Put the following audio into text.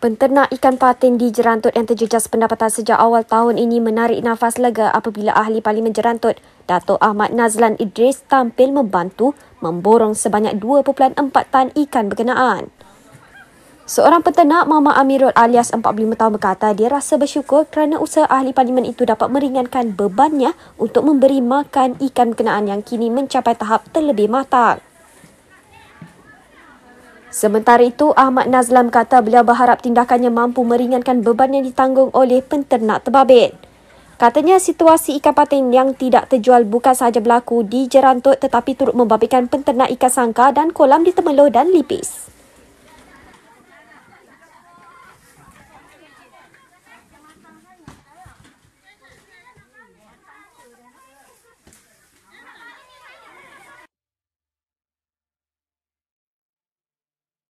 Penternak ikan patin di Jerantut yang terjejas pendapatan sejak awal tahun ini menarik nafas lega apabila Ahli Parlimen Jerantut, Dato' Ahmad Nazlan Idris tampil membantu memborong sebanyak 2.4 tan ikan berkenaan. Seorang peternak Mama Amirul alias 45 tahun berkata dia rasa bersyukur kerana usaha Ahli Parlimen itu dapat meringankan bebannya untuk memberi makan ikan berkenaan yang kini mencapai tahap terlebih matang. Sementara itu, Ahmad Nazlam kata beliau berharap tindakannya mampu meringankan beban yang ditanggung oleh penternak terbabit. Katanya situasi ikan patin yang tidak terjual bukan sahaja berlaku di Jerantut tetapi turut membabitkan penternak ikan sangka dan kolam di Temeloh dan Lipis.